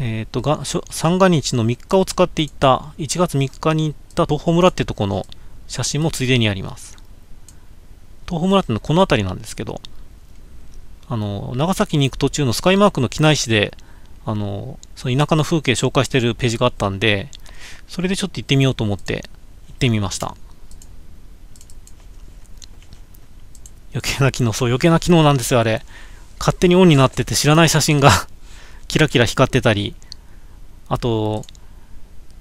えっ、ー、とが、三が日の3日を使って行った、1月3日に行った東峰村ってとこの写真もついでにあります。東峰村ってのはこの辺りなんですけど、あの、長崎に行く途中のスカイマークの機内市で、あの、その田舎の風景紹介してるページがあったんで、それでちょっと行ってみようと思って行ってみました。余計な機能、そう余計な機能なんですよ、あれ。勝手にオンになってて知らない写真がキラキラ光ってたり、あと、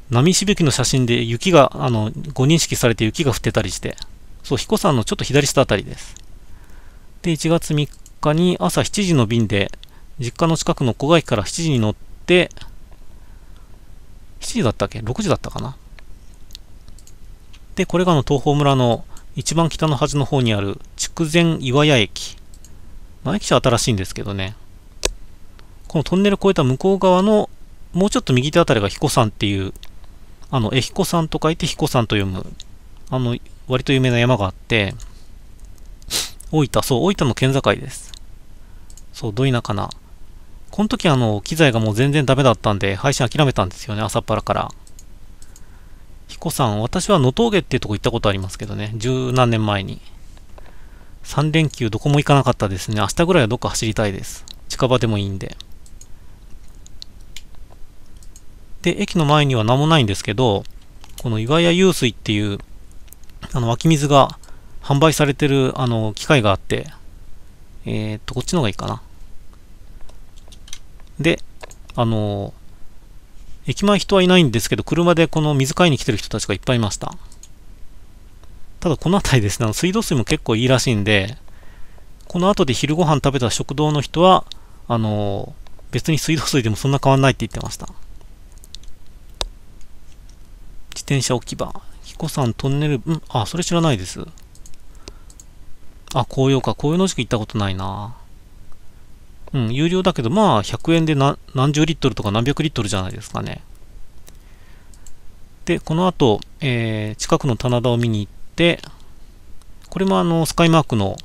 波しぶきの写真で雪が、あの、ご認識されて雪が降ってたりして、そう、彦山のちょっと左下あたりです。で、1月3日に朝7時の便で、実家の近くの古賀駅から7時に乗って、7時だったっけ ?6 時だったかな。で、これがの東峰村の一番北の端の方にある筑前岩屋駅。まあ、駅舎新しいんですけどね。このトンネル越えた向こう側の、もうちょっと右手あたりが彦山っていう、あの、え彦山と書いて彦山と読む、あの、割と有名な山があって、大分、そう、大分の県境です。そう、ど田舎な。この時あの、機材がもう全然ダメだったんで、配信諦めたんですよね、朝っぱらから。彦さん、私は野峠っていうとこ行ったことありますけどね、十何年前に。3連休どこも行かなかったですね。明日ぐらいはどっか走りたいです。近場でもいいんで。で、駅の前には何もないんですけど、この岩屋湧水っていう、あの、湧き水が販売されてる、あの、機械があって、えー、っと、こっちの方がいいかな。で、あの、駅前人はいないんですけど、車でこの水買いに来てる人たちがいっぱいいました。ただ、この辺りですね、あの水道水も結構いいらしいんで、この後で昼ご飯食べた食堂の人は、あの、別に水道水でもそんな変わんないって言ってました。転車置き場。ヒコさん、トンネル、うんあ、それ知らないです。あ、紅葉か。紅葉の時期行ったことないな。うん、有料だけど、まあ、100円で何十リットルとか何百リットルじゃないですかね。で、この後、えー、近くの棚田を見に行って、これもあの、スカイマークの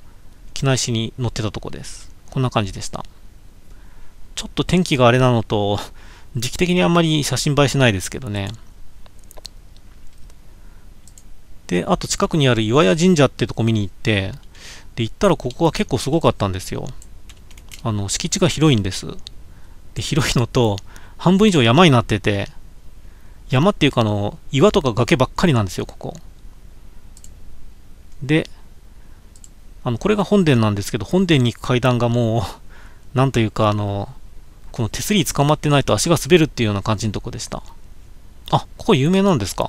機内紙に載ってたとこです。こんな感じでした。ちょっと天気があれなのと、時期的にあんまり写真映えしないですけどね。で、あと近くにある岩屋神社ってとこ見に行って、で、行ったらここは結構すごかったんですよ。あの、敷地が広いんです。で、広いのと、半分以上山になってて、山っていうかあの、岩とか崖ばっかりなんですよ、ここ。で、あの、これが本殿なんですけど、本殿に行く階段がもう、なんというかあの、この手すり捕まってないと足が滑るっていうような感じのとこでした。あ、ここ有名なんですか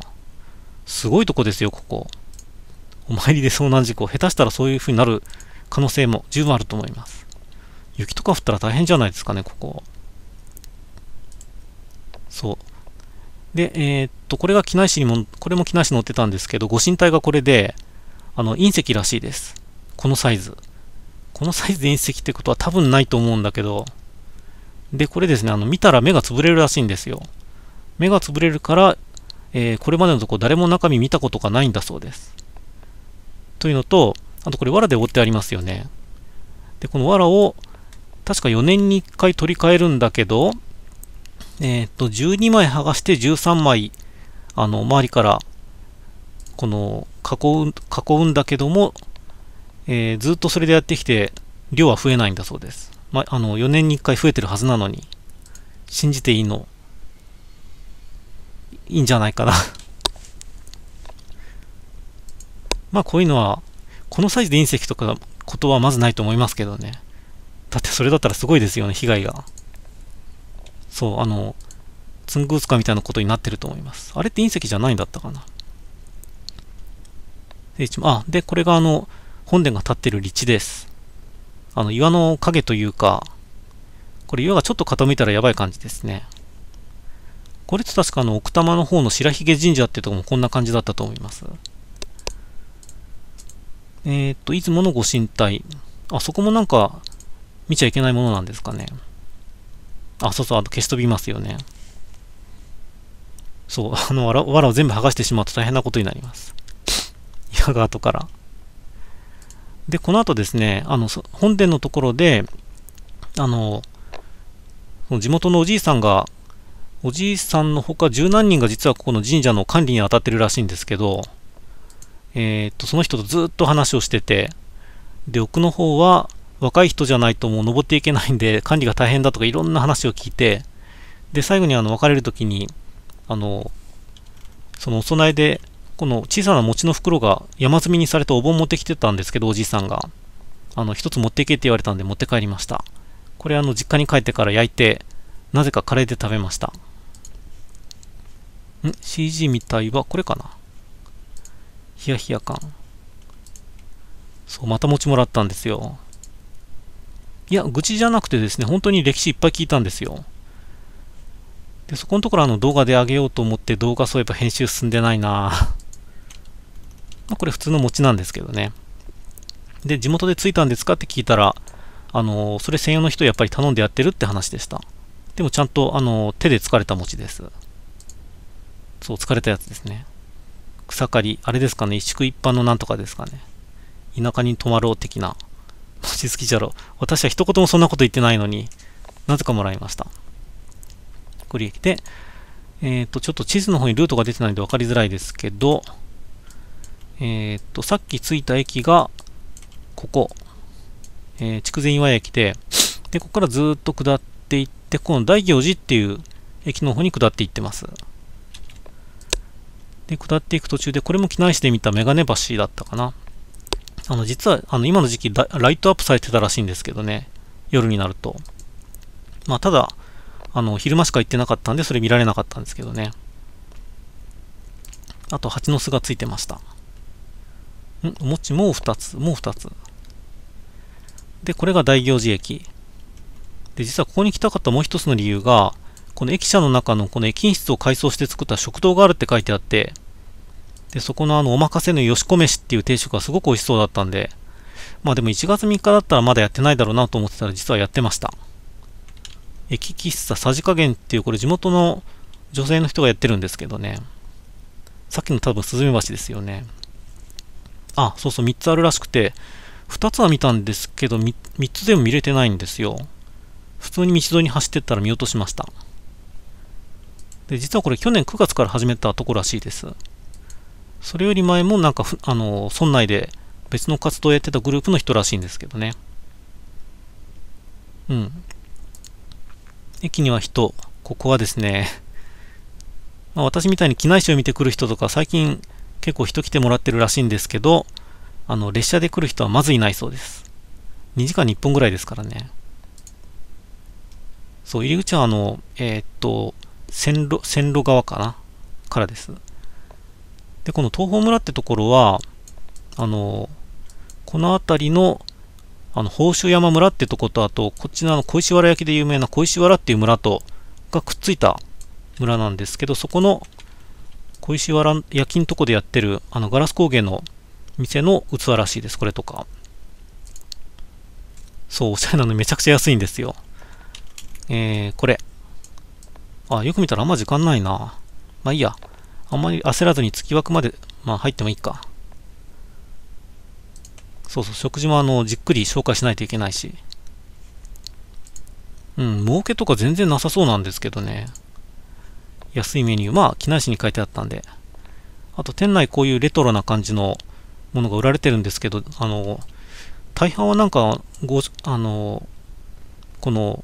すごいとこですよ、ここ。お参りで遭難事故。下手したらそういう風になる可能性も十分あると思います。雪とか降ったら大変じゃないですかね、ここ。そう。で、えー、っと、これが機内誌にも、これも機内誌載ってたんですけど、ご神体がこれで、あの、隕石らしいです。このサイズ。このサイズで隕石ってことは多分ないと思うんだけど、で、これですね、あの、見たら目が潰れるらしいんですよ。目が潰れるからえー、これまでのとこ誰も中身見たことがないんだそうです。というのと、あとこれ藁で覆ってありますよね。で、この藁を確か4年に1回取り替えるんだけど、えっ、と、12枚剥がして13枚、あの、周りからこの囲う囲うんだけども、えー、ずっとそれでやってきて量は増えないんだそうです、まあ、あの4年に1回増えてるはずなのに信じていいのいいんじゃないかな まあこういうのは、このサイズで隕石とかことはまずないと思いますけどね。だってそれだったらすごいですよね、被害が。そう、あの、ツングースカみたいなことになってると思います。あれって隕石じゃないんだったかな。で、あ、で、これがあの、本殿が建ってる立地です。あの、岩の影というか、これ岩がちょっと傾いたらやばい感じですね。これって確かあの奥多摩の方の白髭神社ってとこもこんな感じだったと思います。えっ、ー、と、出雲のご神体。あ、そこもなんか見ちゃいけないものなんですかね。あ、そうそう、あと消し飛びますよね。そう、あの、わらを全部剥がしてしまうと大変なことになります。矢が後から。で、この後ですね、あの、本殿のところで、あの、地元のおじいさんがおじいさんのほか十何人が実はここの神社の管理に当たってるらしいんですけど、えー、っと、その人とずっと話をしてて、で、奥の方は若い人じゃないともう登っていけないんで管理が大変だとかいろんな話を聞いて、で、最後にあの別れる時に、あの、そのお供えで、この小さな餅の袋が山積みにされたお盆持ってきてたんですけど、おじいさんが。あの、一つ持っていけって言われたんで持って帰りました。これあの、実家に帰ってから焼いて、なぜかカレーで食べました。ん ?CG みたいはこれかなヒヤヒヤ感。そう、また餅もらったんですよ。いや、愚痴じゃなくてですね、本当に歴史いっぱい聞いたんですよ。で、そこのところあの動画であげようと思って動画そういえば編集進んでないな まこれ普通の餅なんですけどね。で、地元で着いたんですかって聞いたら、あのー、それ専用の人やっぱり頼んでやってるって話でした。でもちゃんと、あのー、手で疲れた餅です。そう、疲れたやつですね。草刈り、あれですかね、一宿一般のなんとかですかね。田舎に泊まろう的な。ち着きじゃろ。う。私は一言もそんなこと言ってないのに、なぜかもらいました。これで、えっ、ー、と、ちょっと地図の方にルートが出てないんで分かりづらいですけど、えっ、ー、と、さっき着いた駅が、ここ、えー、筑前岩駅で、で、ここからずっと下っていって、この大行寺っていう駅の方に下っていってます。で、下っていく途中で、これも機内市で見たメガネ橋だったかな。あの、実は、あの、今の時期ライトアップされてたらしいんですけどね、夜になると。まあ、ただ、あの、昼間しか行ってなかったんで、それ見られなかったんですけどね。あと、蜂の巣がついてました。んお餅もう二つ、もう二つ。で、これが大行寺駅。で、実はここに来たかったもう一つの理由が、この駅舎の中のこの駅員室を改装して作った食堂があるって書いてあって、で、そこのあの、おまかせのよしこ飯っていう定食がすごく美味しそうだったんで、まあでも1月3日だったらまだやってないだろうなと思ってたら実はやってました。駅喫茶さじ加減っていうこれ地元の女性の人がやってるんですけどね。さっきの多分スズメバチですよね。あ、そうそう3つあるらしくて、2つは見たんですけど3、3つ全部見れてないんですよ。普通に道沿いに走ってったら見落としました。で実はこれ去年9月から始めたとこらしいですそれより前もなんかあの村内で別の活動をやってたグループの人らしいんですけどねうん駅には人ここはですね、まあ、私みたいに機内誌を見てくる人とか最近結構人来てもらってるらしいんですけどあの列車で来る人はまずいないそうです2時間に1本ぐらいですからねそう入り口はあのえー、っと線路、線路側かなからです。で、この東峰村ってところは、あの、この辺りの、あの、宝州山村ってとこと、あと、こっちのあの、小石原焼きで有名な小石原っていう村と、がくっついた村なんですけど、そこの小石原焼きんとこでやってる、あの、ガラス工芸の店の器らしいです、これとか。そう、おしゃれなのめちゃくちゃ安いんですよ。えー、これ。あ、よく見たらあんま時間ないな。まあいいや。あんまり焦らずに月枠まで、まあ入ってもいいか。そうそう、食事もあの、じっくり紹介しないといけないし。うん、儲けとか全然なさそうなんですけどね。安いメニュー。まあ、機内誌に書いてあったんで。あと、店内こういうレトロな感じのものが売られてるんですけど、あの、大半はなんか、ご、あの、この、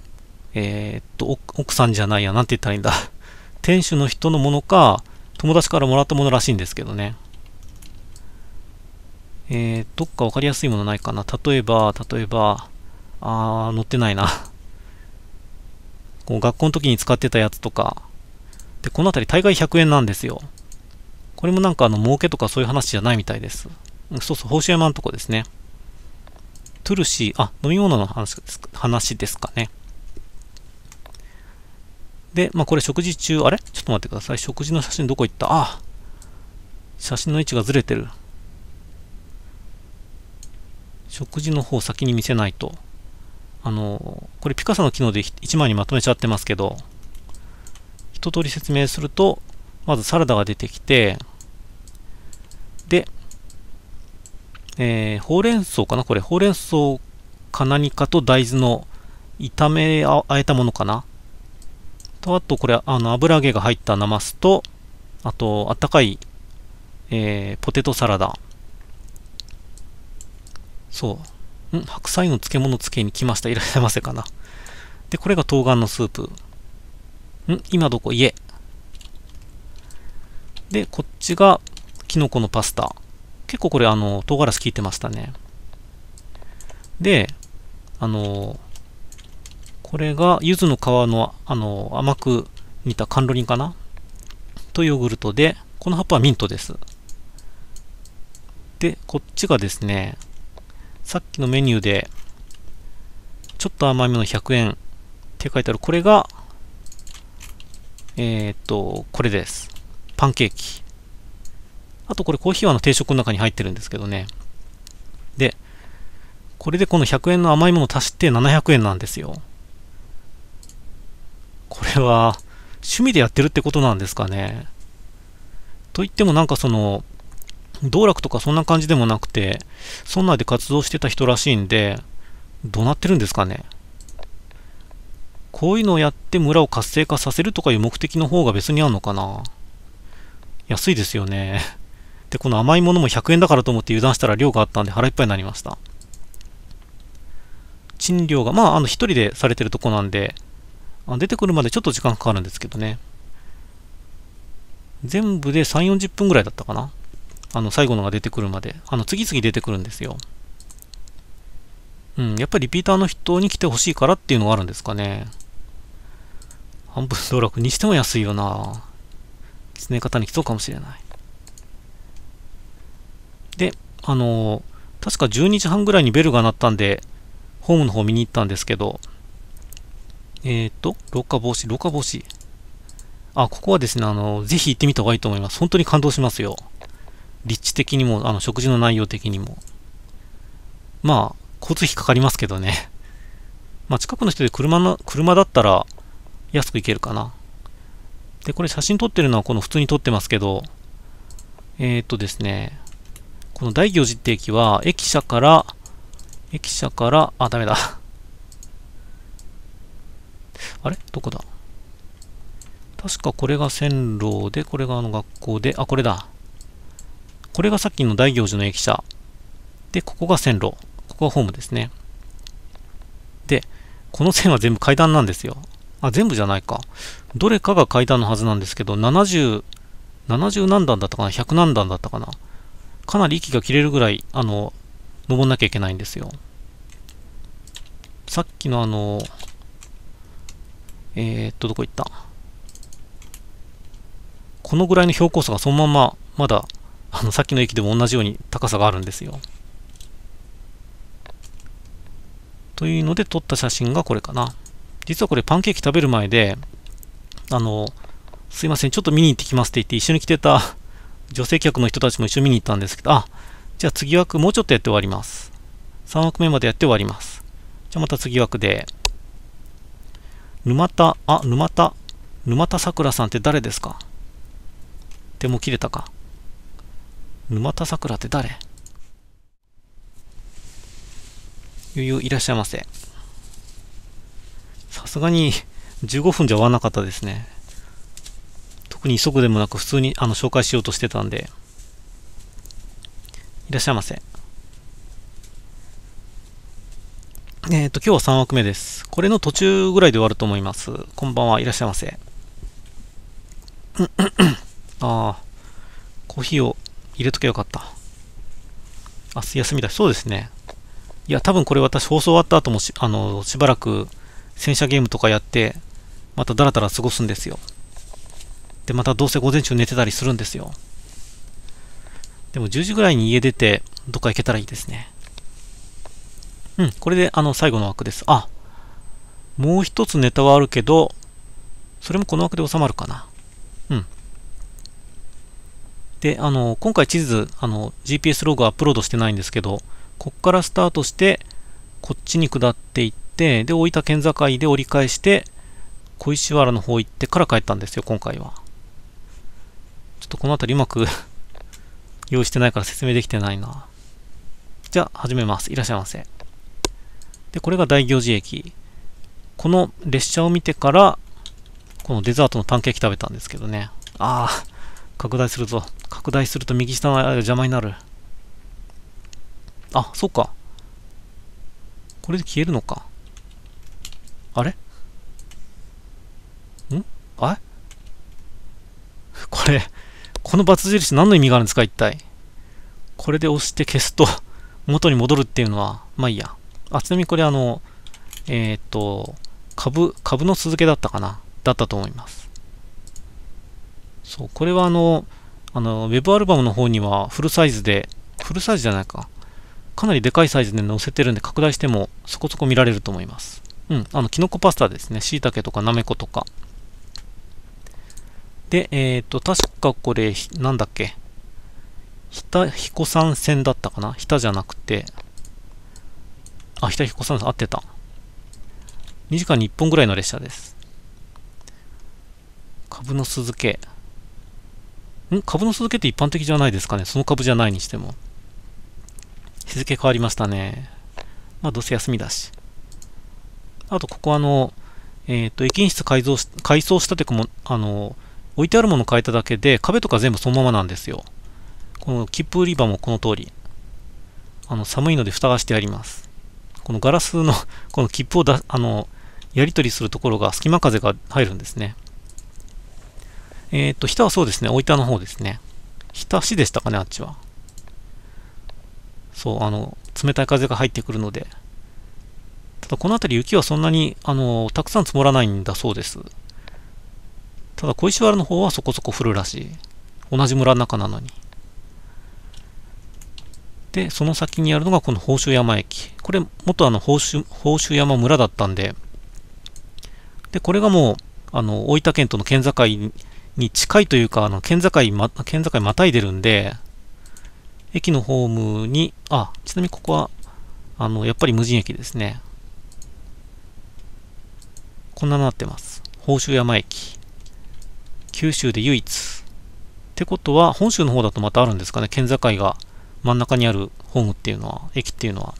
えー、っと、奥さんじゃないや、なんて言ったらいいんだ。店主の人のものか、友達からもらったものらしいんですけどね。えー、どっかわかりやすいものないかな。例えば、例えば、あー、乗ってないな。こう学校の時に使ってたやつとか。で、このあたり大概100円なんですよ。これもなんかあの、儲けとかそういう話じゃないみたいです。そうそう、報酬山のとこですね。トゥルシー、あ、飲み物の話です話ですかね。で、まあ、これ食事中、あれちょっと待ってください。食事の写真どこ行ったああ写真の位置がずれてる。食事の方先に見せないと。あの、これピカソの機能で1枚にまとめちゃってますけど、一通り説明すると、まずサラダが出てきて、で、えー、ほうれん草かなこれ、ほうれん草か何かと大豆の炒めあえたものかなとあとこれあの油揚げが入ったなますとあとあったかい、えー、ポテトサラダそうん白菜の漬物漬けに来ましたいらっしゃいませかなでこれが冬瓜のスープん今どこ家でこっちがきのこのパスタ結構これあの唐辛子効いてましたねであのこれが柚子の皮のあの甘く煮た甘露煮かなとヨーグルトで、この葉っぱはミントです。で、こっちがですね、さっきのメニューで、ちょっと甘めの100円って書いてある、これが、えー、っと、これです。パンケーキ。あとこれコーヒーはの定食の中に入ってるんですけどね。で、これでこの100円の甘いものを足して700円なんですよ。は趣味でやってるってことなんですかね。といってもなんかその、道楽とかそんな感じでもなくて、そんなで活動してた人らしいんで、どうなってるんですかね。こういうのをやって村を活性化させるとかいう目的の方が別にあるのかな。安いですよね。で、この甘いものも100円だからと思って油断したら量があったんで腹いっぱいになりました。賃料が、まあ、あの、一人でされてるとこなんで、出てくるまでちょっと時間かかるんですけどね。全部で3、40分ぐらいだったかな。あの、最後のが出てくるまで。あの、次々出てくるんですよ。うん、やっぱりリピーターの人に来てほしいからっていうのがあるんですかね。半分道楽にしても安いよなきつね方に来そうかもしれない。で、あのー、確か12時半ぐらいにベルが鳴ったんで、ホームの方見に行ったんですけど、えっ、ー、と、老化防止、老化防止。あ、ここはですね、あの、ぜひ行ってみた方がいいと思います。本当に感動しますよ。立地的にも、あの、食事の内容的にも。まあ、交通費かかりますけどね。まあ、近くの人で車の、車だったら安く行けるかな。で、これ写真撮ってるのはこの普通に撮ってますけど、えっ、ー、とですね、この大行寺って駅は、駅舎から、駅舎から、あ、ダメだ。あれどこだ確かこれが線路で、これがあの学校で、あ、これだ。これがさっきの大行寺の駅舎。で、ここが線路。ここがホームですね。で、この線は全部階段なんですよ。あ、全部じゃないか。どれかが階段のはずなんですけど、70、70何段だったかな ?100 何段だったかなかなり息が切れるぐらい、あの、登んなきゃいけないんですよ。さっきのあの、えー、っと、どこ行ったこのぐらいの標高差がそのまま、まだ、あの、さっきの駅でも同じように高さがあるんですよ。というので撮った写真がこれかな。実はこれパンケーキ食べる前で、あの、すいません、ちょっと見に行ってきますって言って一緒に来てた 女性客の人たちも一緒に見に行ったんですけど、あ、じゃあ次枠もうちょっとやって終わります。3枠目までやって終わります。じゃあまた次枠で。沼田、あ、沼田、沼田さくらさんって誰ですか手も切れたか。沼田さくらって誰ゆゆいらっしゃいませ。さすがに15分じゃ終わらなかったですね。特に急ぐでもなく普通にあの紹介しようとしてたんで。いらっしゃいませ。えっ、ー、と、今日は3枠目です。これの途中ぐらいで終わると思います。こんばんはいらっしゃいませ。ああ、コーヒーを入れとけよかった。明日休みだ。そうですね。いや、多分これ私放送終わった後もし、あの、しばらく戦車ゲームとかやって、またダラダラ過ごすんですよ。で、またどうせ午前中寝てたりするんですよ。でも10時ぐらいに家出て、どっか行けたらいいですね。うん、これであの最後の枠です。あ、もう一つネタはあるけど、それもこの枠で収まるかな。うん。で、あの、今回地図、あの、GPS ログアップロードしてないんですけど、こっからスタートして、こっちに下っていって、で、大分県境で折り返して、小石原の方行ってから帰ったんですよ、今回は。ちょっとこの辺りうまく 用意してないから説明できてないな。じゃあ、始めます。いらっしゃいませ。で、これが大行寺駅。この列車を見てから、このデザートのパンケーキ食べたんですけどね。ああ、拡大するぞ。拡大すると右下のが邪魔になる。あ、そうか。これで消えるのか。あれんあれこれ、このバツ印何の意味があるんですか、一体。これで押して消すと、元に戻るっていうのは、まあいいや。あ、ちなみにこれあの、えー、っと、株、株の続けだったかなだったと思います。そう、これはあの、あの、ウェブアルバムの方にはフルサイズで、フルサイズじゃないか。かなりでかいサイズで載せてるんで拡大してもそこそこ見られると思います。うん、あの、キノコパスタですね。椎茸とかなめことか。で、えっ、と、確かこれ、なんだっけ。ひた、ひこさん戦だったかなひたじゃなくて、あ、左彦さん合ってた。2時間に1本ぐらいの列車です。株の鈴け。ん株の鈴けって一般的じゃないですかね。その株じゃないにしても。日付変わりましたね。まあ、どうせ休みだし。あと、ここあの、えっ、ー、と、駅員室改造し改装したというかも、あの、置いてあるもの変えただけで、壁とか全部そのままなんですよ。この切符売り場もこの通り。あの、寒いので蓋がしてあります。このガラスの この切符をだあのやり取りするところが隙間風が入るんですね。えっ、ー、と、下はそうですね、お板の方ですね。下しでしたかね、あっちは。そう、あの、冷たい風が入ってくるので。ただ、この辺り雪はそんなに、あの、たくさん積もらないんだそうです。ただ、小石原の方はそこそこ降るらしい。同じ村の中なのに。で、その先にあるのがこの宝州山駅。これ、元あの宝州、宝州山村だったんで、で、これがもう、あの、大分県との県境に近いというか、あの、県境、ま、県境またいでるんで、駅のホームに、あ、ちなみにここは、あの、やっぱり無人駅ですね。こんななってます。宝州山駅。九州で唯一。ってことは、本州の方だとまたあるんですかね、県境が。真ん中にあるホームっていうのは、駅っていうのは、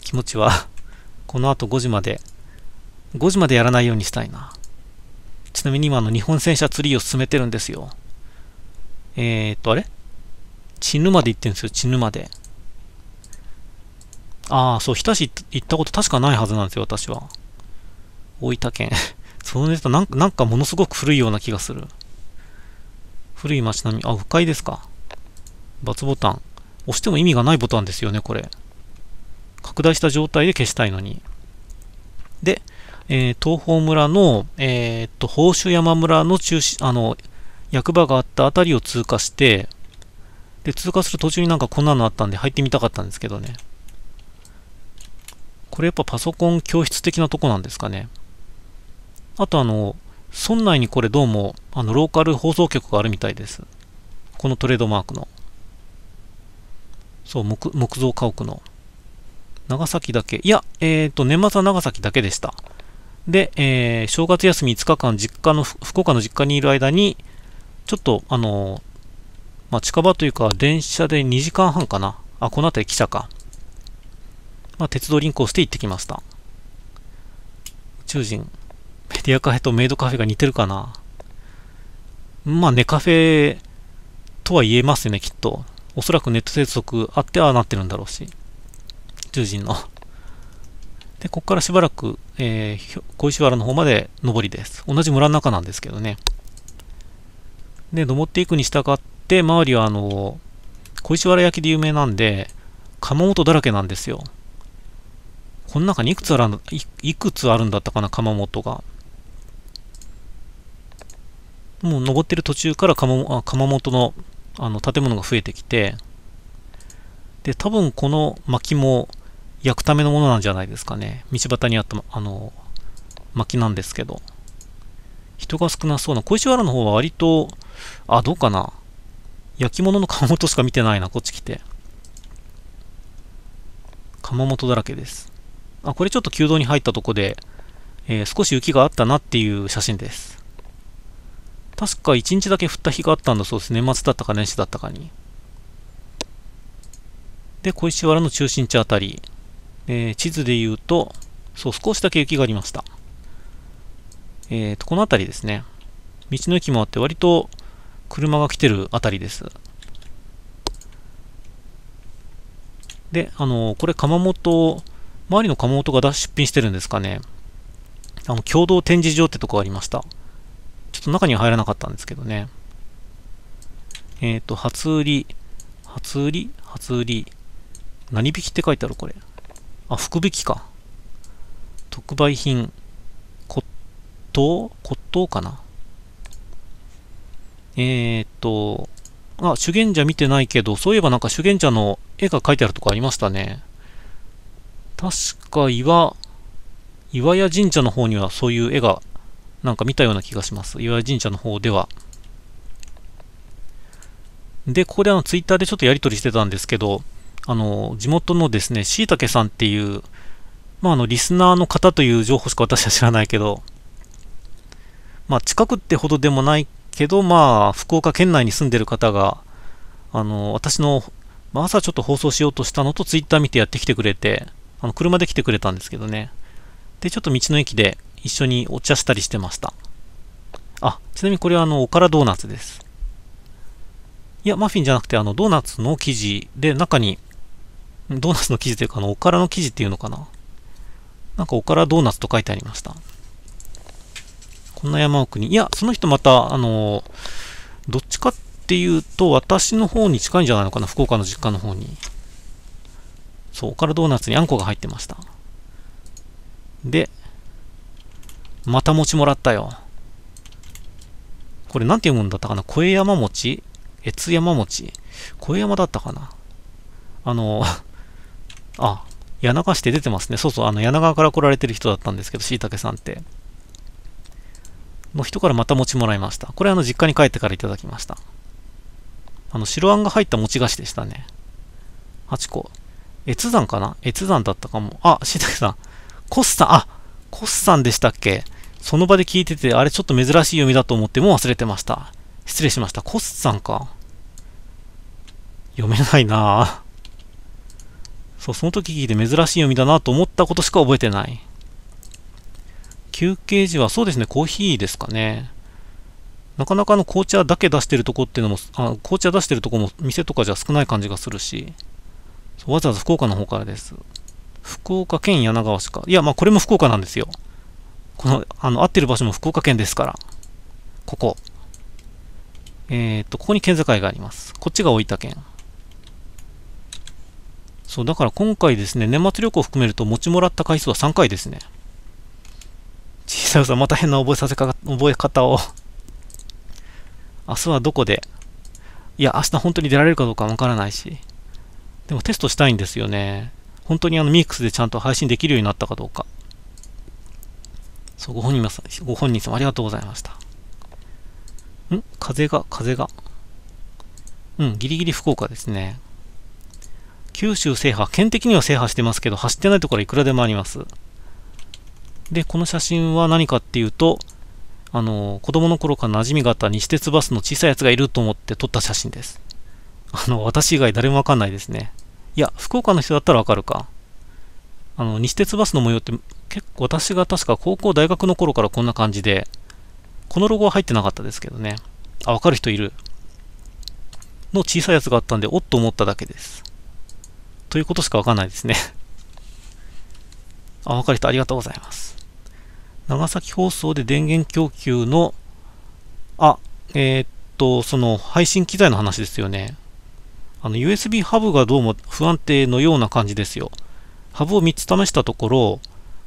気持ちは この後5時まで、5時までやらないようにしたいな。ちなみに今の日本戦車ツリーを進めてるんですよ。えー、っと、あれ死ぬまで行ってるんですよ、死ぬまで。ああ、そう、日田市行ったこと確かないはずなんですよ、私は。大分県 そのネタなんか、なんかものすごく古いような気がする。古い街並み、あ、不快ですか。バツボタン。押しても意味がないボタンですよね、これ。拡大した状態で消したいのに。で、えー、東峰村の、えー、っと、宝珠山村の中心、あの、役場があった辺りを通過して、で、通過する途中になんかこんなのあったんで入ってみたかったんですけどね。これやっぱパソコン教室的なとこなんですかね。あとあの、村内にこれどうも、あの、ローカル放送局があるみたいです。このトレードマークの。そう木、木造家屋の。長崎だけ。いや、えっ、ー、と、年末は長崎だけでした。で、えー、正月休み5日間、実家の、福岡の実家にいる間に、ちょっと、あのー、まあ、近場というか、電車で2時間半かな。あ、この辺り汽車か。まあ、鉄道輪行して行ってきました。宇宙人。メディアカフェとメイドカフェが似てるかな。まあ、ネカフェとは言えますよね、きっと。おそらくネット接続あってはなってるんだろうし、獣人の。で、ここからしばらく、えー、小石原の方まで上りです。同じ村の中なんですけどね。で、登っていくに従って、周りはあの、小石原焼きで有名なんで、窯元だらけなんですよ。この中にいくつあるんいいくつあるんだったかな、窯元が。もう登ってる途中から窯元のあの建物が増えてきてで多分この薪も焼くためのものなんじゃないですかね道端にあったあの薪なんですけど人が少なそうな小石原の方は割とあどうかな焼き物の窯元しか見てないなこっち来て窯元だらけですあこれちょっと旧道に入ったとこで、えー、少し雪があったなっていう写真です確か1日だけ降った日があったんだそうです。年末だったか年始だったかに。で、小石原の中心地あたり、えー、地図で言うと、そう、少しだけ雪がありました。えっ、ー、と、この辺りですね。道の駅もあって、割と車が来てる辺りです。で、あのー、これ、窯元、周りの窯元が出出品してるんですかね。あの、共同展示場ってとこありました。ちょっと中には入らなかったんですけどね。えっ、ー、と、初売り、初売り、初売り、何引きって書いてあるこれ。あ、福引きか。特売品、骨董骨董かな。えっ、ー、と、あ、修験者見てないけど、そういえばなんか修験者の絵が書いてあるとこありましたね。確か岩、岩屋神社の方にはそういう絵がなんか見たような気がします。岩井神社の方では。で、ここであのツイッターでちょっとやり取りしてたんですけど、あの地元のですね、しいたけさんっていう、まあ、あのリスナーの方という情報しか私は知らないけど、まあ、近くってほどでもないけど、まあ、福岡県内に住んでる方が、あの私の、まあ、朝ちょっと放送しようとしたのと、ツイッター見てやってきてくれて、あの車で来てくれたんですけどね。で、ちょっと道の駅で一緒にお茶したりしてました。あ、ちなみにこれはあの、おからドーナツです。いや、マフィンじゃなくて、あの、ドーナツの生地で中に、ドーナツの生地というか、あの、おからの生地っていうのかな。なんか、おからドーナツと書いてありました。こんな山奥に。いや、その人また、あの、どっちかっていうと、私の方に近いんじゃないのかな、福岡の実家の方に。そう、おからドーナツにあんこが入ってました。で、また餅もらったよ。これなんて読むんだったかな小山餅越山餅小山だったかなあの、あ、柳川市って出てますね。そうそう、あの、柳川から来られてる人だったんですけど、しいたけさんって。の人からまた餅もらいました。これあの、実家に帰ってからいただきました。あの、白あんが入った餅菓子でしたね。8個。越山かな越山だったかも。あ、椎茸さん。コスさん、あ、コスさんでしたっけその場で聞いてて、あれちょっと珍しい読みだと思ってもう忘れてました。失礼しました。コスさんか。読めないなそう、その時聞いて珍しい読みだなと思ったことしか覚えてない。休憩時は、そうですね、コーヒーですかね。なかなかの紅茶だけ出してるとこっていうのも、あ紅茶出してるとこも店とかじゃ少ない感じがするし、わざわざ福岡の方からです。福岡県柳川市か。いや、まあこれも福岡なんですよ。この、あの、合ってる場所も福岡県ですから、ここ。えっ、ー、と、ここに県境があります。こっちが大分県。そう、だから今回ですね、年末旅行を含めると持ちもらった回数は3回ですね。小さいさん、また変な覚えさせか、覚え方を明日はどこでいや、明日本当に出られるかどうかわからないし。でもテストしたいんですよね。本当にあのミックスでちゃんと配信できるようになったかどうか。そう、ご本人さご本人様ありがとうございました。ん風が、風が。うん、ギリギリ福岡ですね。九州制覇、県的には制覇してますけど、走ってないところはいくらでもあります。で、この写真は何かっていうと、あの、子供の頃から馴染みがあった西鉄バスの小さいやつがいると思って撮った写真です。あの、私以外誰もわかんないですね。いや、福岡の人だったらわかるか。あの西鉄バスの模様って結構私が確か高校大学の頃からこんな感じでこのロゴは入ってなかったですけどねあわかる人いるの小さいやつがあったんでおっと思っただけですということしかわかんないですね あわかる人ありがとうございます長崎放送で電源供給のあえー、っとその配信機材の話ですよねあの USB ハブがどうも不安定のような感じですよハブを3つ試したところ、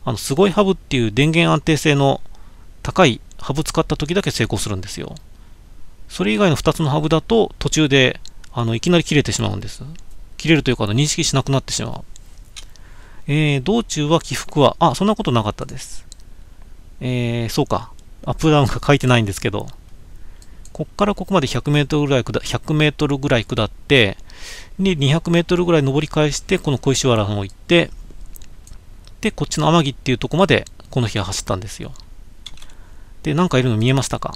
あの、すごいハブっていう電源安定性の高いハブ使った時だけ成功するんですよ。それ以外の2つのハブだと途中であのいきなり切れてしまうんです。切れるというか認識しなくなってしまう。えー、道中は起伏は、あ、そんなことなかったです。えー、そうか。アップダウンが書いてないんですけど、こっからここまで100メートルぐらい下、100メートルぐらい下って、で、200メートルぐらい登り返して、この小石原の方行って、で、こっちの天城っていうとこまで、この日は走ったんですよ。で、なんかいるの見えましたか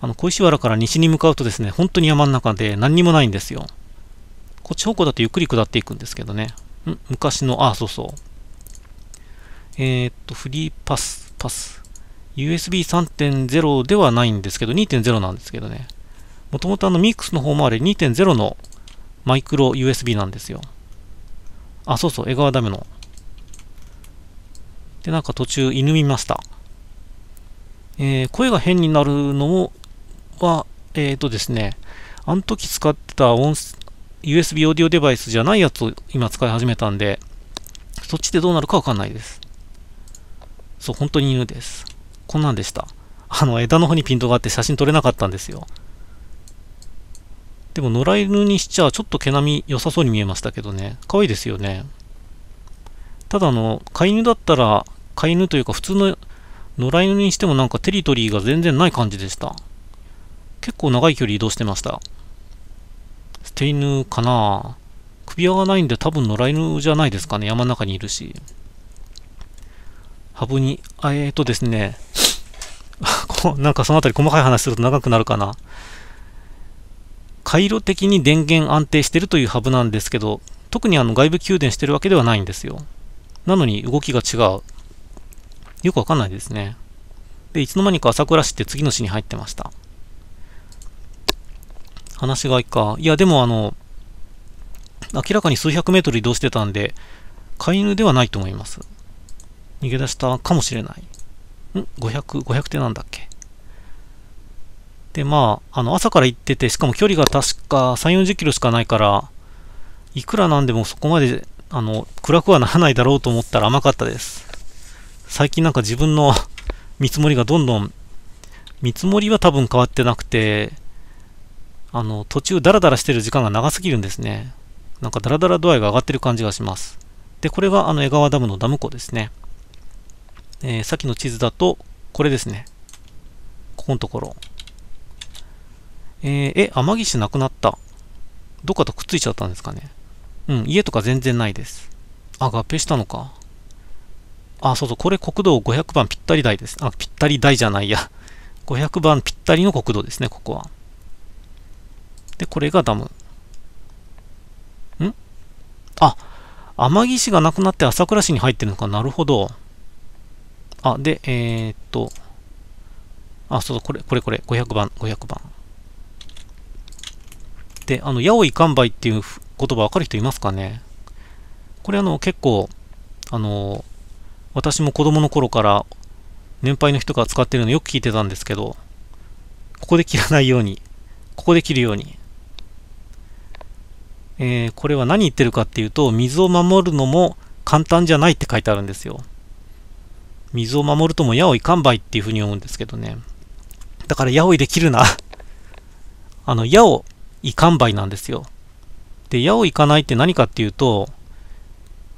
あの、小石原から西に向かうとですね、本当に山の中で何にもないんですよ。こっち方向だとゆっくり下っていくんですけどね。ん昔の、ああ、そうそう。えー、っと、フリーパス、パス。USB3.0 ではないんですけど、2.0なんですけどね。もともとあのミックスの方もあれ2.0のマイクロ USB なんですよ。あ、そうそう、江川ダムの。で、なんか途中犬見ました。えー、声が変になるのは、えっ、ー、とですね、あの時使ってた音 USB オーディオデバイスじゃないやつを今使い始めたんで、そっちでどうなるかわかんないです。そう、本当に犬です。こんなんでした。あの、枝の方にピントがあって写真撮れなかったんですよ。でも野良犬にしちゃちょっと毛並み良さそうに見えましたけどね。可愛いですよね。ただあの、飼い犬だったら、飼い犬というか普通の野良犬にしてもなんかテリトリーが全然ない感じでした。結構長い距離移動してました。捨て犬かな首輪がないんで多分野良犬じゃないですかね。山の中にいるし。ハブに、えーとですね、なんかそのあたり細かい話すると長くなるかな。回路的に電源安定してるというハブなんですけど、特にあの外部給電してるわけではないんですよ。なのに動きが違う。よくわかんないですね。で、いつの間にか朝倉市って次の市に入ってました。話がいいか。いや、でもあの、明らかに数百メートル移動してたんで、飼い犬ではないと思います。逃げ出したかもしれない。ん ?500、500ってなんだっけで、まあ、あの、朝から行ってて、しかも距離が確か3、40キロしかないから、いくらなんでもそこまで、あの、暗くはならないだろうと思ったら甘かったです。最近なんか自分の 見積もりがどんどん、見積もりは多分変わってなくて、あの、途中ダラダラしてる時間が長すぎるんですね。なんかダラダラ度合いが上がってる感じがします。で、これがあの江川ダムのダム湖ですね。えー、さっきの地図だと、これですね。ここのところ。えー、え、天岸なくなった。どっかとくっついちゃったんですかね。うん、家とか全然ないです。あ、合併したのか。あ、そうそう、これ国道500番ぴったり台です。あ、ぴったり台じゃないや。500 番ぴったりの国道ですね、ここは。で、これがダム。んあ、天城市がなくなって朝倉市に入ってるのか。なるほど。あ、で、えー、っと。あ、そうそう、これ、これ、これ、500番、500番。で、あの、ヤオイ完売っていう言葉わかる人いますかねこれあの、結構、あの、私も子供の頃から年配の人が使ってるのよく聞いてたんですけど、ここで切らないように、ここで切るように。えー、これは何言ってるかっていうと、水を守るのも簡単じゃないって書いてあるんですよ。水を守るともヤオイ完売っていうふうに思うんですけどね。だからヤオイで切るな。あの、ヤオ、いかんばいなんですよ。で、矢を行かないって何かっていうと、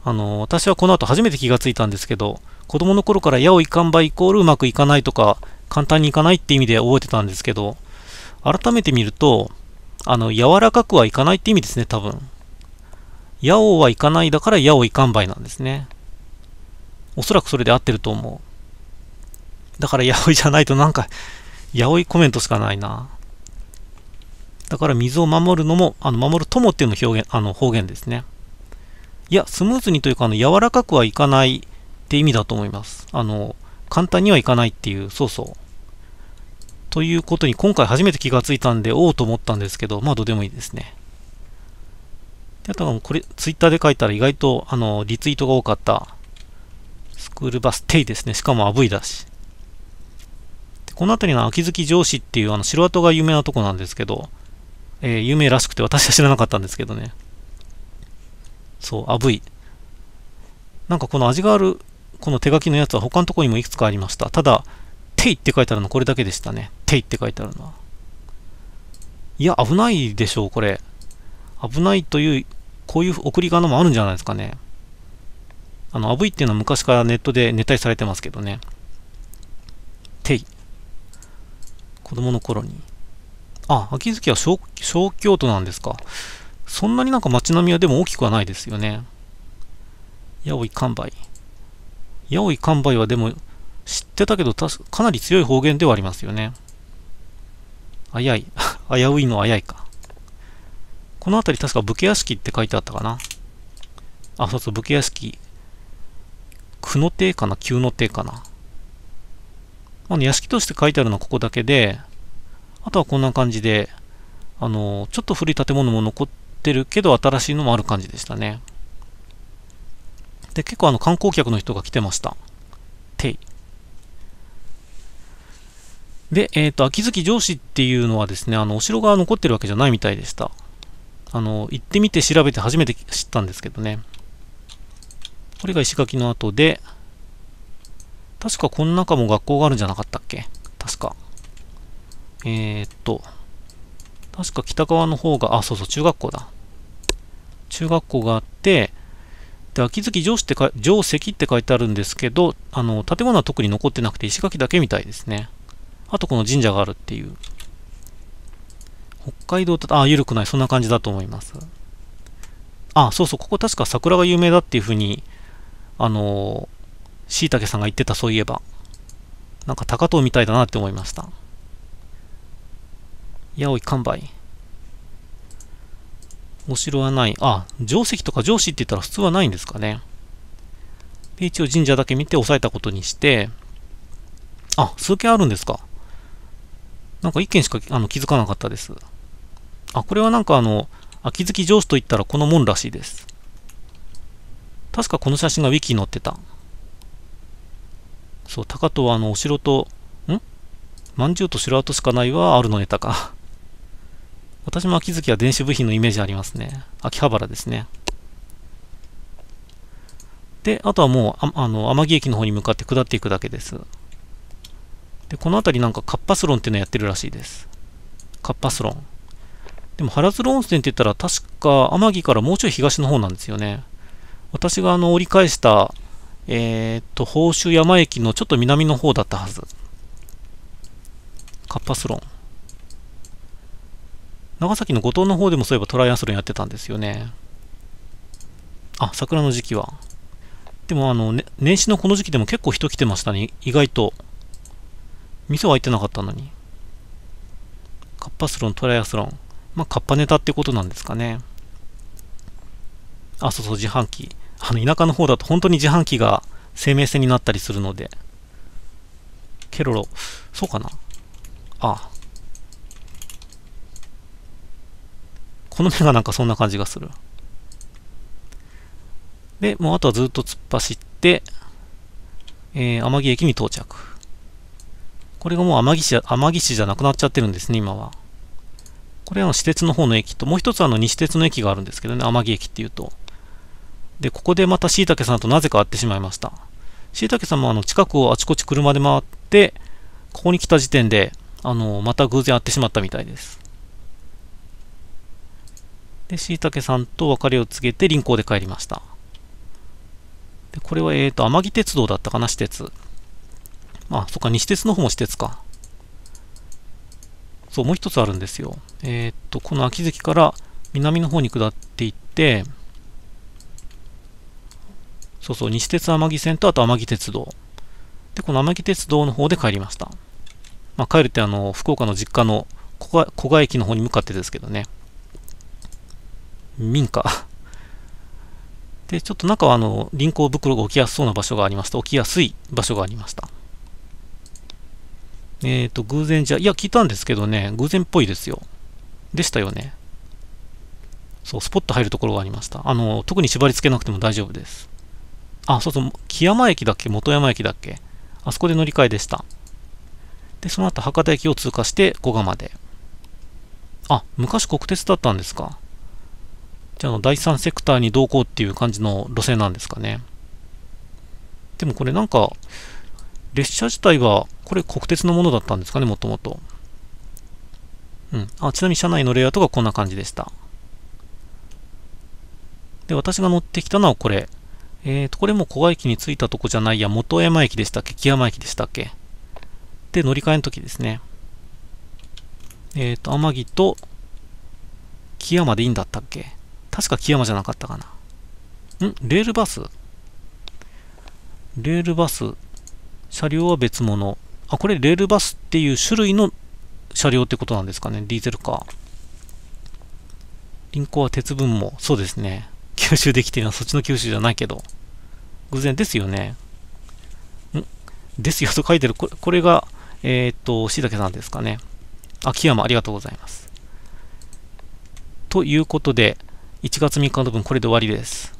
あの、私はこの後初めて気がついたんですけど、子供の頃から矢を行かんばいイコールうまくいかないとか、簡単にいかないって意味で覚えてたんですけど、改めて見ると、あの、柔らかくはいかないって意味ですね、多分。矢をはいかないだから矢を行かんばいなんですね。おそらくそれで合ってると思う。だから、やおいじゃないとなんか、やおいコメントしかないな。だから水を守るのも、あの守る友っていうの表現あの方言ですね。いや、スムーズにというか、あの柔らかくはいかないって意味だと思います。あの簡単にはいかないっていう、そうそう。ということに今回初めて気がついたんで、おおと思ったんですけど、まあどうでもいいですね。であとは、これ、ツイッターで書いたら意外とあのリツイートが多かった。スクールバステイですね。しかもあぶいだし。この辺りの秋月城司っていうあの城跡が有名なとこなんですけど、えー、有名らしくて私は知らなかったんですけどね。そう、アブイ。なんかこの味がある、この手書きのやつは他のとこにもいくつかありました。ただ、テイって書いてあるのこれだけでしたね。テイって書いてあるのは。いや、危ないでしょう、これ。危ないという、こういう送り仮名もあるんじゃないですかね。あの、アブイっていうのは昔からネットでネタにされてますけどね。テイ。子供の頃に。あ、秋月は小小京都なんですか。そんなになんか街並みはでも大きくはないですよね。八尾完売。八尾完売はでも知ってたけどた、かなり強い方言ではありますよね。危い。危ういの危ういか。この辺り確か武家屋敷って書いてあったかな。あ、そうそう、武家屋敷。久の邸かな久の邸かな。まあ、ね、屋敷として書いてあるのはここだけで、あとはこんな感じで、あの、ちょっと古い建物も残ってるけど、新しいのもある感じでしたね。で、結構あの、観光客の人が来てました。てい。で、えっ、ー、と、秋月城市っていうのはですね、あの、お城が残ってるわけじゃないみたいでした。あの、行ってみて調べて初めて知ったんですけどね。これが石垣の後で、確かこの中も学校があるんじゃなかったっけ確か。えー、っと、確か北側の方が、あ、そうそう、中学校だ。中学校があって、で秋月城ってか城石って書いてあるんですけどあの建物は特に残ってなくて石垣だけみたいですねあとこの神社があるっていう北海道ああ緩くないそんな感じだと思いますあそうそうここ確か桜が有名だっていうふうにあのしいたけさんが言ってたそういえばなんか高遠みたいだなって思いましたやおい、完売。お城はない。あ、定石とか上司って言ったら普通はないんですかね。で、一応神社だけ見て押さえたことにして、あ、数件あるんですか。なんか一件しかあの気づかなかったです。あ、これはなんかあの、秋月上司と言ったらこの門らしいです。確かこの写真がウィキに載ってた。そう、高とはあの、お城と、んまんじゅうと城跡しかないはあるのネタか。私も秋月は電子部品のイメージありますね。秋葉原ですね。で、あとはもう、ああの、天城駅の方に向かって下っていくだけです。で、この辺りなんかカッパスロンっていうのやってるらしいです。カッパスロン。でも原鶴温泉って言ったら確か天城からもうちょい東の方なんですよね。私があの折り返した、えー、っと、宝州山駅のちょっと南の方だったはず。カッパスロン。長崎の五島の方でもそういえばトライアスロンやってたんですよね。あ、桜の時期は。でもあの、ね、年始のこの時期でも結構人来てましたね。意外と。店は開いてなかったのに。カッパスロン、トライアスロン。まあ、カッパネタってことなんですかね。あ、そうそう、自販機。あの、田舎の方だと本当に自販機が生命線になったりするので。ケロロ、そうかな。ああ、この目がなんかそんな感じがする。で、もうあとはずっと突っ走って、えー、天城駅に到着。これがもう天城市、天城市じゃなくなっちゃってるんですね、今は。これは私鉄の方の駅と、もう一つあの西鉄の駅があるんですけどね、天城駅っていうと。で、ここでまた椎茸さんとなぜか会ってしまいました。椎茸さんもあの近くをあちこち車で回って、ここに来た時点で、あの、また偶然会ってしまったみたいです。で、しいたけさんと別れを告げて臨行で帰りました。で、これは、えっ、ー、と、天城鉄道だったかな、私鉄。あ、そっか、西鉄の方も私鉄か。そう、もう一つあるんですよ。えっ、ー、と、この秋月から南の方に下っていって、そうそう、西鉄天城線とあと天城鉄道。で、この天城鉄道の方で帰りました。まあ、帰るってあの、福岡の実家の古賀駅の方に向かってですけどね。民家。で、ちょっと中はあの、輪行袋が置きやすそうな場所がありました。置きやすい場所がありました。えっ、ー、と、偶然じゃ、いや、聞いたんですけどね、偶然っぽいですよ。でしたよね。そう、スポット入るところがありました。あの、特に縛り付けなくても大丈夫です。あ、そうそう、木山駅だっけ元山駅だっけあそこで乗り換えでした。で、その後博多駅を通過して、古賀まで。あ、昔国鉄だったんですか。じゃあの第3セクターに同行っていう感じの路線なんですかね。でもこれなんか、列車自体は、これ国鉄のものだったんですかね、もともと。うん。あ、ちなみに車内のレイアウトがこんな感じでした。で、私が乗ってきたのはこれ。えっ、ー、と、これも小川駅に着いたとこじゃないや、元山駅でしたっけ木山駅でしたっけで、乗り換えの時ですね。えっ、ー、と、天城と木山でいいんだったっけ確か木山じゃなかったかな。んレールバスレールバス。車両は別物。あ、これレールバスっていう種類の車両ってことなんですかね。ディーゼルカー。リンは鉄分も、そうですね。吸収できてるのはそっちの吸収じゃないけど。偶然ですよね。んですよと書いてる。これこれが、えー、っと、椎茸さんですかね。秋山、ありがとうございます。ということで、1月3日の分これで終わりです。